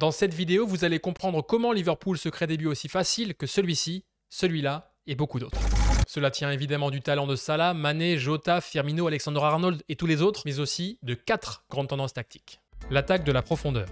Dans cette vidéo, vous allez comprendre comment Liverpool se crée des buts aussi faciles que celui-ci, celui-là et beaucoup d'autres. Cela tient évidemment du talent de Salah, Mané, Jota, Firmino, Alexander Arnold et tous les autres, mais aussi de quatre grandes tendances tactiques. L'attaque de la profondeur.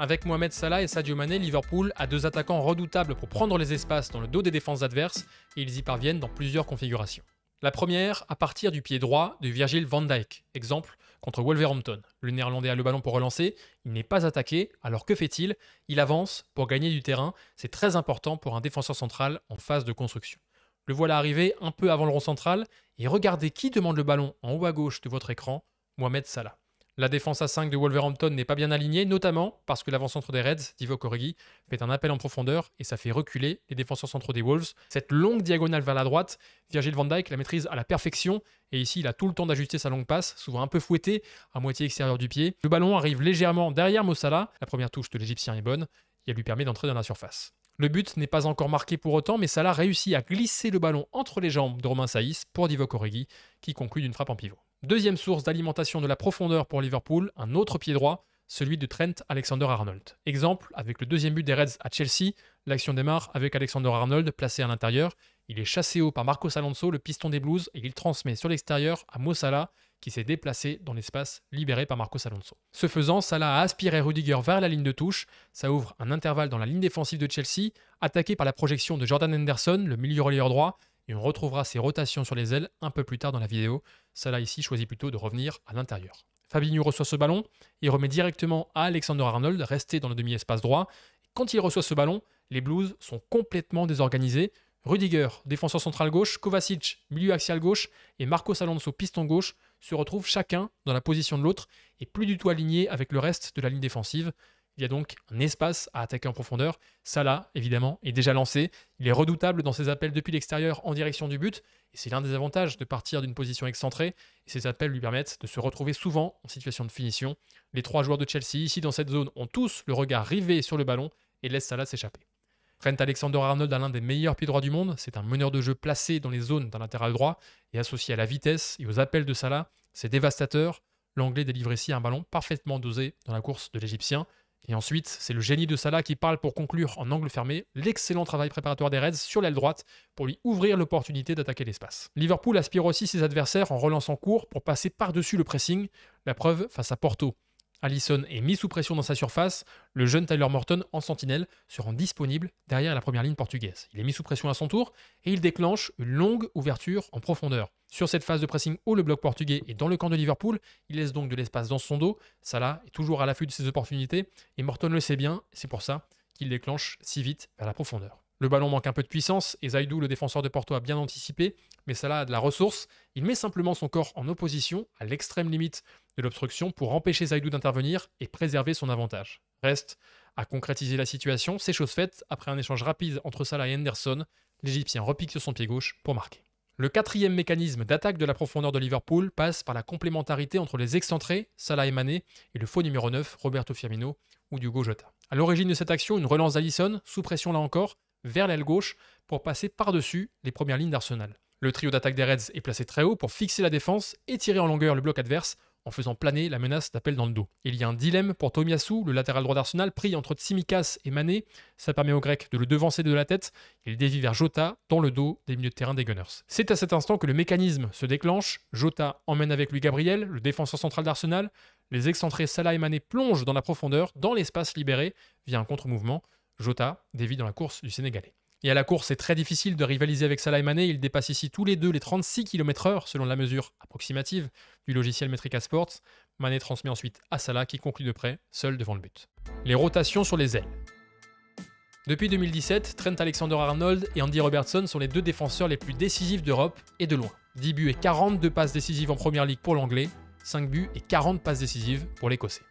Avec Mohamed Salah et Sadio Mané, Liverpool a deux attaquants redoutables pour prendre les espaces dans le dos des défenses adverses et ils y parviennent dans plusieurs configurations. La première à partir du pied droit de Virgil van Dijk, exemple contre Wolverhampton. Le Néerlandais a le ballon pour relancer, il n'est pas attaqué, alors que fait-il Il avance pour gagner du terrain, c'est très important pour un défenseur central en phase de construction. Le voilà arrivé un peu avant le rond central, et regardez qui demande le ballon en haut à gauche de votre écran, Mohamed Salah. La défense à 5 de Wolverhampton n'est pas bien alignée, notamment parce que l'avant-centre des Reds, Divo Corrigui, fait un appel en profondeur et ça fait reculer les défenseurs centraux des Wolves. Cette longue diagonale vers la droite, Virgil van Dijk la maîtrise à la perfection et ici il a tout le temps d'ajuster sa longue passe, souvent un peu fouettée, à moitié extérieure du pied. Le ballon arrive légèrement derrière Mossala, la première touche de l'Égyptien est bonne et elle lui permet d'entrer dans la surface. Le but n'est pas encore marqué pour autant, mais Salah réussit à glisser le ballon entre les jambes de Romain Saïs pour Divo Origi, qui conclut d'une frappe en pivot. Deuxième source d'alimentation de la profondeur pour Liverpool, un autre pied droit, celui de Trent Alexander-Arnold. Exemple, avec le deuxième but des Reds à Chelsea, l'action démarre avec Alexander-Arnold placé à l'intérieur. Il est chassé haut par Marcos Alonso, le piston des Blues, et il transmet sur l'extérieur à Mossala, qui s'est déplacé dans l'espace libéré par Marcos Alonso. Ce faisant, Salah a aspiré Rudiger vers la ligne de touche. Ça ouvre un intervalle dans la ligne défensive de Chelsea, attaqué par la projection de Jordan Henderson, le milieu relayeur droit, et on retrouvera ses rotations sur les ailes un peu plus tard dans la vidéo. Salah ici choisit plutôt de revenir à l'intérieur. Fabinho reçoit ce ballon et remet directement à Alexander Arnold, resté dans le demi-espace droit. Quand il reçoit ce ballon, les Blues sont complètement désorganisés. Rudiger, défenseur central gauche, Kovacic, milieu axial gauche et Marcos Alonso, piston gauche, se retrouvent chacun dans la position de l'autre et plus du tout alignés avec le reste de la ligne défensive. Il y a donc un espace à attaquer en profondeur. Salah, évidemment, est déjà lancé. Il est redoutable dans ses appels depuis l'extérieur en direction du but. Et c'est l'un des avantages de partir d'une position excentrée. Et ces appels lui permettent de se retrouver souvent en situation de finition. Les trois joueurs de Chelsea, ici dans cette zone, ont tous le regard rivé sur le ballon et laissent Salah s'échapper. Trent Alexander-Arnold a l'un des meilleurs pieds droits du monde. C'est un meneur de jeu placé dans les zones d'un latéral droit et associé à la vitesse et aux appels de Salah. C'est dévastateur. L'anglais délivre ici un ballon parfaitement dosé dans la course de l'Égyptien. Et ensuite, c'est le génie de Salah qui parle pour conclure en angle fermé l'excellent travail préparatoire des Reds sur l'aile droite pour lui ouvrir l'opportunité d'attaquer l'espace. Liverpool aspire aussi ses adversaires en relançant court pour passer par-dessus le pressing, la preuve face à Porto. Allison est mis sous pression dans sa surface, le jeune Tyler Morton en sentinelle se rend disponible derrière la première ligne portugaise. Il est mis sous pression à son tour et il déclenche une longue ouverture en profondeur. Sur cette phase de pressing haut, le bloc portugais est dans le camp de Liverpool, il laisse donc de l'espace dans son dos, Salah est toujours à l'affût de ses opportunités et Morton le sait bien, c'est pour ça qu'il déclenche si vite vers la profondeur. Le ballon manque un peu de puissance et Zaidou, le défenseur de Porto, a bien anticipé, mais Salah a de la ressource. Il met simplement son corps en opposition à l'extrême limite de l'obstruction pour empêcher Zaidou d'intervenir et préserver son avantage. Reste à concrétiser la situation, c'est chose faite après un échange rapide entre Salah et Henderson. L'Égyptien repique sur son pied gauche pour marquer. Le quatrième mécanisme d'attaque de la profondeur de Liverpool passe par la complémentarité entre les excentrés, Salah et Mané, et le faux numéro 9, Roberto Firmino ou Hugo Jota. À l'origine de cette action, une relance d'Alisson, sous pression là encore, vers l'aile gauche pour passer par-dessus les premières lignes d'Arsenal. Le trio d'attaque des Reds est placé très haut pour fixer la défense et tirer en longueur le bloc adverse en faisant planer la menace d'appel dans le dos. Il y a un dilemme pour Tomiyasu, le latéral droit d'Arsenal, pris entre Tsimikas et Mané. Ça permet aux Grecs de le devancer de la tête. Il dévie vers Jota dans le dos des milieux de terrain des Gunners. C'est à cet instant que le mécanisme se déclenche. Jota emmène avec lui Gabriel, le défenseur central d'Arsenal. Les excentrés Salah et Mané plongent dans la profondeur, dans l'espace libéré, via un contre-mouvement. Jota dévie dans la course du Sénégalais. Et à la course, c'est très difficile de rivaliser avec Salah et Mané. Ils dépassent ici tous les deux les 36 km/h selon la mesure approximative du logiciel Metrica Sports. Mané transmet ensuite à Salah qui conclut de près, seul devant le but. Les rotations sur les ailes. Depuis 2017, Trent Alexander-Arnold et Andy Robertson sont les deux défenseurs les plus décisifs d'Europe et de loin. 10 buts et 42 passes décisives en première ligue pour l'anglais, 5 buts et 40 passes décisives pour l'écossais.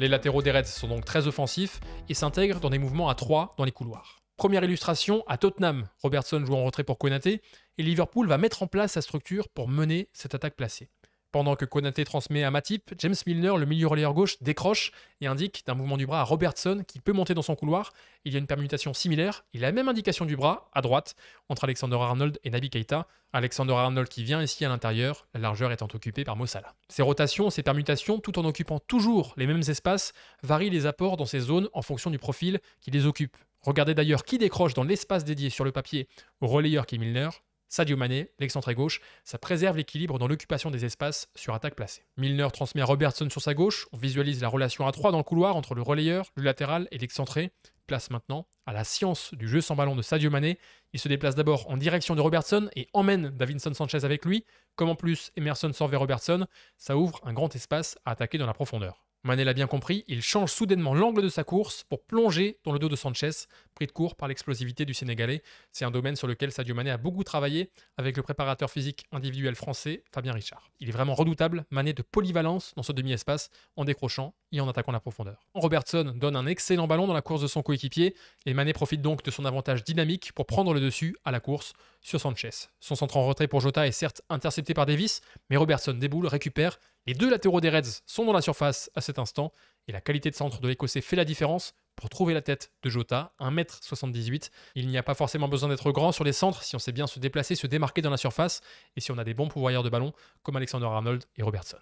Les latéraux des Reds sont donc très offensifs et s'intègrent dans des mouvements à 3 dans les couloirs. Première illustration à Tottenham. Robertson joue en retrait pour Konaté et Liverpool va mettre en place sa structure pour mener cette attaque placée. Pendant que Konaté transmet à Matip, James Milner, le milieu relayeur gauche, décroche et indique d'un mouvement du bras à Robertson qui peut monter dans son couloir. Il y a une permutation similaire et la même indication du bras à droite entre Alexander Arnold et Nabi Keita. Alexander Arnold qui vient ici à l'intérieur, la largeur étant occupée par Mossala. Ces rotations, ces permutations, tout en occupant toujours les mêmes espaces, varient les apports dans ces zones en fonction du profil qui les occupe. Regardez d'ailleurs qui décroche dans l'espace dédié sur le papier au relayeur qui est Milner, Sadio Mané, l'excentré gauche, ça préserve l'équilibre dans l'occupation des espaces sur attaque placée. Milner transmet à Robertson sur sa gauche, on visualise la relation à 3 dans le couloir entre le relayeur, le latéral et l'excentré. Place maintenant à la science du jeu sans ballon de Sadio Mané. Il se déplace d'abord en direction de Robertson et emmène Davinson Sanchez avec lui. Comme en plus Emerson sort vers Robertson, ça ouvre un grand espace à attaquer dans la profondeur. Mané l'a bien compris, il change soudainement l'angle de sa course pour plonger dans le dos de Sanchez, pris de court par l'explosivité du Sénégalais. C'est un domaine sur lequel Sadio Mané a beaucoup travaillé avec le préparateur physique individuel français Fabien Richard. Il est vraiment redoutable, Mané de polyvalence dans ce demi-espace en décrochant et en attaquant la profondeur. Robertson donne un excellent ballon dans la course de son coéquipier et Mané profite donc de son avantage dynamique pour prendre le dessus à la course sur Sanchez. Son centre en retrait pour Jota est certes intercepté par Davis, mais Robertson déboule, récupère les deux latéraux des Reds sont dans la surface à cet instant et la qualité de centre de l'Écossais fait la différence pour trouver la tête de Jota, 1m78. Il n'y a pas forcément besoin d'être grand sur les centres si on sait bien se déplacer, se démarquer dans la surface et si on a des bons pouvoirs de ballon comme Alexander Arnold et Robertson.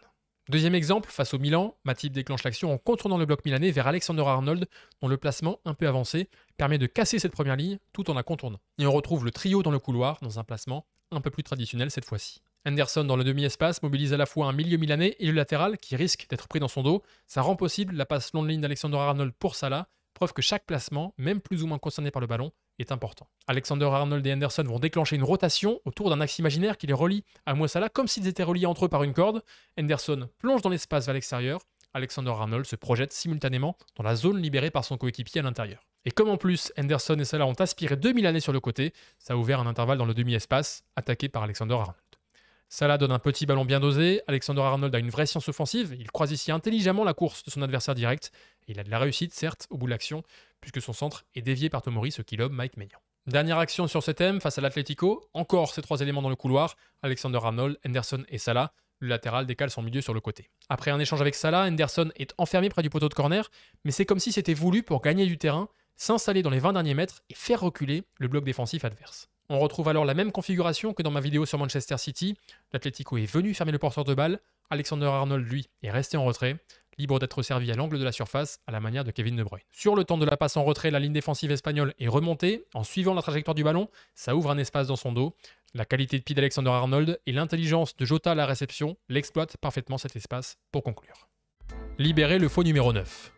Deuxième exemple, face au Milan, Matip déclenche l'action en contournant le bloc milanais vers Alexander Arnold, dont le placement un peu avancé permet de casser cette première ligne tout en la contournant. Et on retrouve le trio dans le couloir dans un placement un peu plus traditionnel cette fois-ci. Anderson dans le demi-espace mobilise à la fois un milieu milanais et le latéral qui risque d'être pris dans son dos. Ça rend possible la passe longue ligne d'Alexander Arnold pour Salah, preuve que chaque placement, même plus ou moins concerné par le ballon, est important. Alexander Arnold et Anderson vont déclencher une rotation autour d'un axe imaginaire qui les relie à Salah comme s'ils étaient reliés entre eux par une corde. Anderson plonge dans l'espace vers l'extérieur. Alexander Arnold se projette simultanément dans la zone libérée par son coéquipier à l'intérieur. Et comme en plus Anderson et Salah ont aspiré 2000 années sur le côté, ça a ouvert un intervalle dans le demi-espace attaqué par Alexander Arnold. Salah donne un petit ballon bien dosé, Alexander Arnold a une vraie science offensive, il croise ici intelligemment la course de son adversaire direct, et il a de la réussite certes au bout de l'action, puisque son centre est dévié par Tomori, ce qui lobe Mike Maignan. Dernière action sur ce thème face à l'Atlético, encore ces trois éléments dans le couloir, Alexander Arnold, Anderson et Salah, le latéral décale son milieu sur le côté. Après un échange avec Salah, Anderson est enfermé près du poteau de corner, mais c'est comme si c'était voulu pour gagner du terrain, s'installer dans les 20 derniers mètres et faire reculer le bloc défensif adverse. On retrouve alors la même configuration que dans ma vidéo sur Manchester City. L'Atletico est venu fermer le porteur de balle. Alexander Arnold, lui, est resté en retrait, libre d'être servi à l'angle de la surface, à la manière de Kevin De Bruyne. Sur le temps de la passe en retrait, la ligne défensive espagnole est remontée. En suivant la trajectoire du ballon, ça ouvre un espace dans son dos. La qualité de pied d'Alexander Arnold et l'intelligence de Jota à la réception l'exploitent parfaitement cet espace pour conclure. Libérer le faux numéro 9.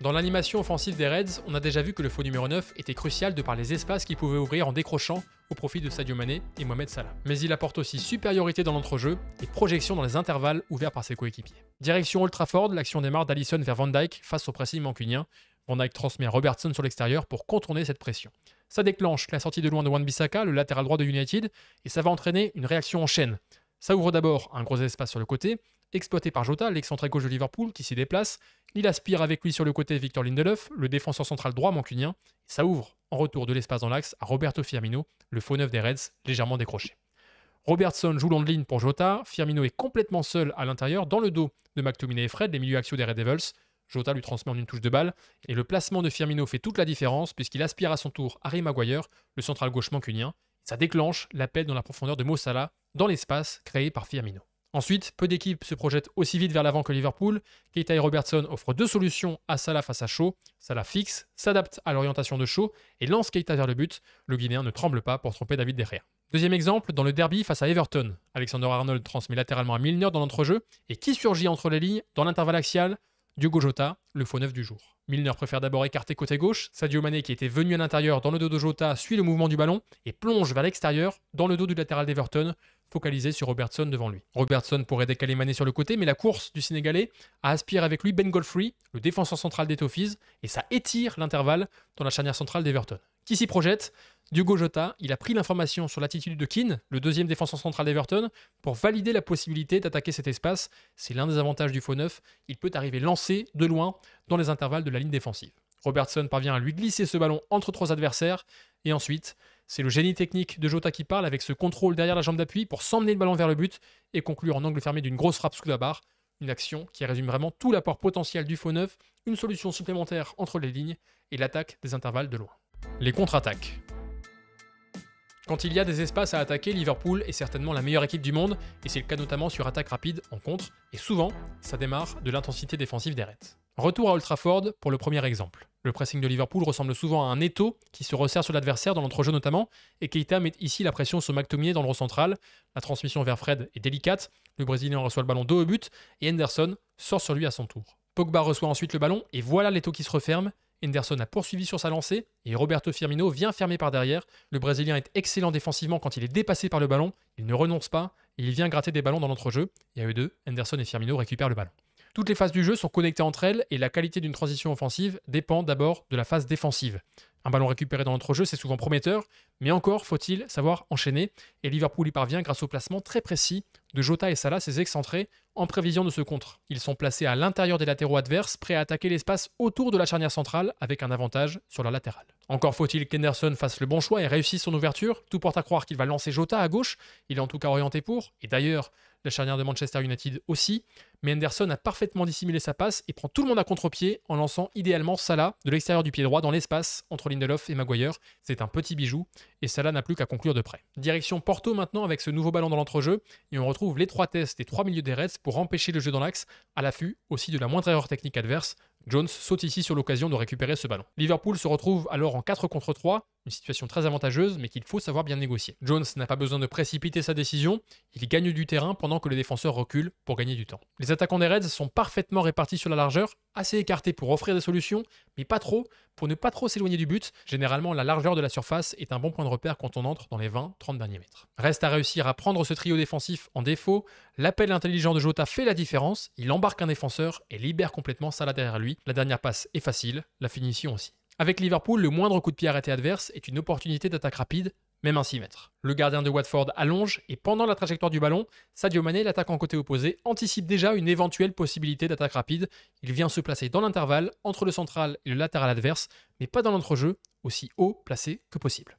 Dans l'animation offensive des Reds, on a déjà vu que le faux numéro 9 était crucial de par les espaces qu'il pouvait ouvrir en décrochant au profit de Sadio Mané et Mohamed Salah. Mais il apporte aussi supériorité dans l'entrejeu et projection dans les intervalles ouverts par ses coéquipiers. Direction ultra ford, l'action démarre d'Allison vers Van Dyke face au pressing mancunien. Van Dyke transmet Robertson sur l'extérieur pour contourner cette pression. Ça déclenche la sortie de loin de Wan-Bissaka, le latéral droit de United, et ça va entraîner une réaction en chaîne. Ça ouvre d'abord un gros espace sur le côté, exploité par Jota, l'excentré gauche de Liverpool, qui s'y déplace. Il aspire avec lui sur le côté Victor Lindelof, le défenseur central droit mancunien. Ça ouvre en retour de l'espace dans l'axe à Roberto Firmino, le faux neuf des Reds, légèrement décroché. Robertson joue long de ligne pour Jota. Firmino est complètement seul à l'intérieur, dans le dos de McTominay et Fred, les milieux axiaux des Red Devils. Jota lui transmet en une touche de balle, et le placement de Firmino fait toute la différence puisqu'il aspire à son tour Harry Maguire, le central gauche mancunien. Ça déclenche l'appel dans la profondeur de Mossala dans l'espace créé par Firmino. Ensuite, peu d'équipes se projettent aussi vite vers l'avant que Liverpool. Keita et Robertson offrent deux solutions à Salah face à Shaw. Salah fixe, s'adapte à l'orientation de Shaw et lance Keita vers le but. Le Guinéen ne tremble pas pour tromper David derrière. Deuxième exemple, dans le derby face à Everton, Alexander Arnold transmet latéralement à Milner dans l'entrejeu et qui surgit entre les lignes dans l'intervalle axial Diogo Jota, le faux neuf du jour. Milner préfère d'abord écarter côté gauche, Sadio Mané qui était venu à l'intérieur dans le dos de Jota suit le mouvement du ballon et plonge vers l'extérieur dans le dos du latéral d'Everton, focalisé sur Robertson devant lui. Robertson pourrait décaler Mané sur le côté, mais la course du Sénégalais aspire avec lui Ben Goldfrey, le défenseur central des Toffees, et ça étire l'intervalle dans la charnière centrale d'Everton qui s'y projette. Diogo Jota, il a pris l'information sur l'attitude de Keane, le deuxième défenseur central d'Everton, pour valider la possibilité d'attaquer cet espace. C'est l'un des avantages du faux neuf. Il peut arriver lancé de loin dans les intervalles de la ligne défensive. Robertson parvient à lui glisser ce ballon entre trois adversaires. Et ensuite, c'est le génie technique de Jota qui parle avec ce contrôle derrière la jambe d'appui pour s'emmener le ballon vers le but et conclure en angle fermé d'une grosse frappe sous la barre. Une action qui résume vraiment tout l'apport potentiel du faux neuf, une solution supplémentaire entre les lignes et l'attaque des intervalles de loin. Les contre-attaques. Quand il y a des espaces à attaquer, Liverpool est certainement la meilleure équipe du monde, et c'est le cas notamment sur attaque rapide, en contre, et souvent, ça démarre de l'intensité défensive des Reds. Retour à Old Trafford pour le premier exemple. Le pressing de Liverpool ressemble souvent à un étau qui se resserre sur l'adversaire dans l'entrejeu notamment, et Keita met ici la pression sur McTominay dans le rond central. La transmission vers Fred est délicate, le Brésilien reçoit le ballon dos au but, et Henderson sort sur lui à son tour. Pogba reçoit ensuite le ballon, et voilà l'étau qui se referme, Henderson a poursuivi sur sa lancée et Roberto Firmino vient fermer par derrière. Le Brésilien est excellent défensivement quand il est dépassé par le ballon, il ne renonce pas et il vient gratter des ballons dans l'entrejeu. Et à eux deux, Henderson et Firmino récupèrent le ballon. Toutes les phases du jeu sont connectées entre elles et la qualité d'une transition offensive dépend d'abord de la phase défensive. Un ballon récupéré dans notre jeu c'est souvent prometteur, mais encore faut-il savoir enchaîner. Et Liverpool y parvient grâce au placement très précis de Jota et Salah, ses excentrés, en prévision de ce contre. Ils sont placés à l'intérieur des latéraux adverses, prêts à attaquer l'espace autour de la charnière centrale, avec un avantage sur leur latérale. Encore faut-il qu'Henderson fasse le bon choix et réussisse son ouverture. Tout porte à croire qu'il va lancer Jota à gauche, il est en tout cas orienté pour, et d'ailleurs, la charnière de Manchester United aussi, mais Henderson a parfaitement dissimulé sa passe et prend tout le monde à contre-pied en lançant idéalement Salah de l'extérieur du pied droit dans l'espace entre Lindelof et Maguire. C'est un petit bijou et Salah n'a plus qu'à conclure de près. Direction Porto maintenant avec ce nouveau ballon dans l'entrejeu et on retrouve les trois tests des trois milieux des Reds pour empêcher le jeu dans l'axe, à l'affût aussi de la moindre erreur technique adverse. Jones saute ici sur l'occasion de récupérer ce ballon. Liverpool se retrouve alors en 4 contre 3 une situation très avantageuse, mais qu'il faut savoir bien négocier. Jones n'a pas besoin de précipiter sa décision, il gagne du terrain pendant que les défenseurs reculent pour gagner du temps. Les attaquants des Reds sont parfaitement répartis sur la largeur, assez écartés pour offrir des solutions, mais pas trop pour ne pas trop s'éloigner du but. Généralement, la largeur de la surface est un bon point de repère quand on entre dans les 20-30 derniers mètres. Reste à réussir à prendre ce trio défensif en défaut. L'appel intelligent de Jota fait la différence, il embarque un défenseur et libère complètement Salah derrière lui. La dernière passe est facile, la finition aussi. Avec Liverpool, le moindre coup de pied arrêté adverse est une opportunité d'attaque rapide, même un 6 mètres. Le gardien de Watford allonge et pendant la trajectoire du ballon, Sadio Mané, en côté opposé, anticipe déjà une éventuelle possibilité d'attaque rapide. Il vient se placer dans l'intervalle entre le central et le latéral adverse, mais pas dans l'entrejeu, aussi haut placé que possible.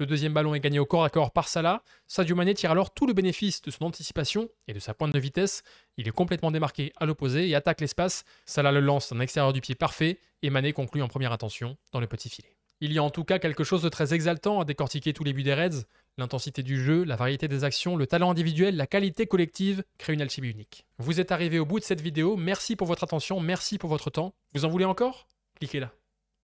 Le deuxième ballon est gagné au corps à corps par Salah. Sadio Mané tire alors tout le bénéfice de son anticipation et de sa pointe de vitesse. Il est complètement démarqué à l'opposé et attaque l'espace. Salah le lance d'un extérieur du pied parfait et Mané conclut en première intention dans le petit filet. Il y a en tout cas quelque chose de très exaltant à décortiquer tous les buts des Reds. L'intensité du jeu, la variété des actions, le talent individuel, la qualité collective créent une alchimie unique. Vous êtes arrivé au bout de cette vidéo, merci pour votre attention, merci pour votre temps. Vous en voulez encore Cliquez là.